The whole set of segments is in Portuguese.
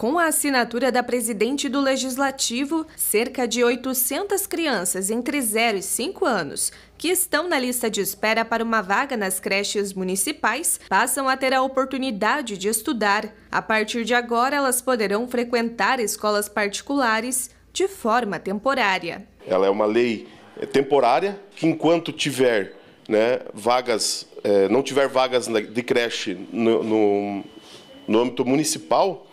Com a assinatura da presidente do Legislativo, cerca de 800 crianças entre 0 e 5 anos que estão na lista de espera para uma vaga nas creches municipais passam a ter a oportunidade de estudar. A partir de agora, elas poderão frequentar escolas particulares de forma temporária. Ela é uma lei é, temporária que, enquanto tiver né, vagas, é, não tiver vagas de creche no, no, no âmbito municipal,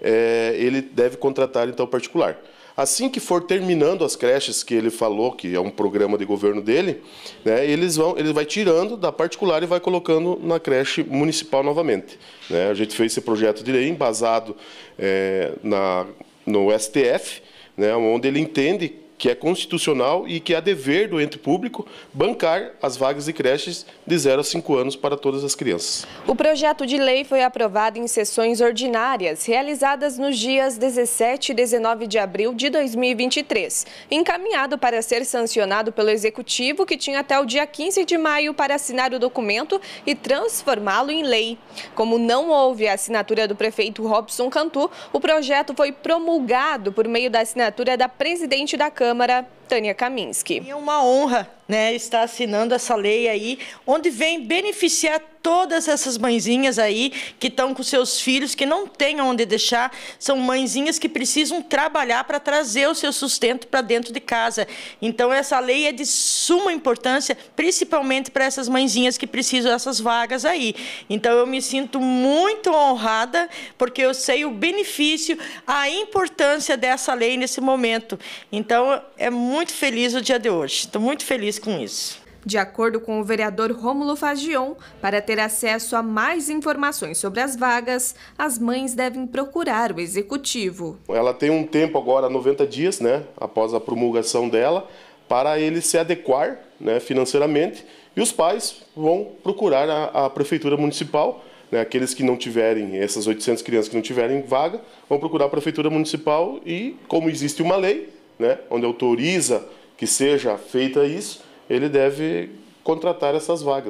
é, ele deve contratar então particular. Assim que for terminando as creches que ele falou, que é um programa de governo dele, né, eles vão, ele vai tirando da particular e vai colocando na creche municipal novamente. Né? A gente fez esse projeto de lei embasado é, na, no STF, né, onde ele entende que é constitucional e que é dever do ente público bancar as vagas de creches de 0 a 5 anos para todas as crianças. O projeto de lei foi aprovado em sessões ordinárias, realizadas nos dias 17 e 19 de abril de 2023, encaminhado para ser sancionado pelo Executivo, que tinha até o dia 15 de maio para assinar o documento e transformá-lo em lei. Como não houve a assinatura do prefeito Robson Cantu, o projeto foi promulgado por meio da assinatura da presidente da Câmara, Câmara Tânia Kaminski. É uma honra né, estar assinando essa lei aí, onde vem beneficiar todas essas mãezinhas aí que estão com seus filhos, que não têm onde deixar, são mãezinhas que precisam trabalhar para trazer o seu sustento para dentro de casa. Então, essa lei é de suma importância, principalmente para essas mãezinhas que precisam dessas vagas aí. Então, eu me sinto muito honrada, porque eu sei o benefício, a importância dessa lei nesse momento. Então, é muito muito feliz o dia de hoje, estou muito feliz com isso. De acordo com o vereador Rômulo Fagion, para ter acesso a mais informações sobre as vagas, as mães devem procurar o executivo. Ela tem um tempo agora, 90 dias, né, após a promulgação dela, para ele se adequar né, financeiramente e os pais vão procurar a, a prefeitura municipal. Né, aqueles que não tiverem, essas 800 crianças que não tiverem vaga, vão procurar a prefeitura municipal e, como existe uma lei, né, onde autoriza que seja feita isso, ele deve contratar essas vagas.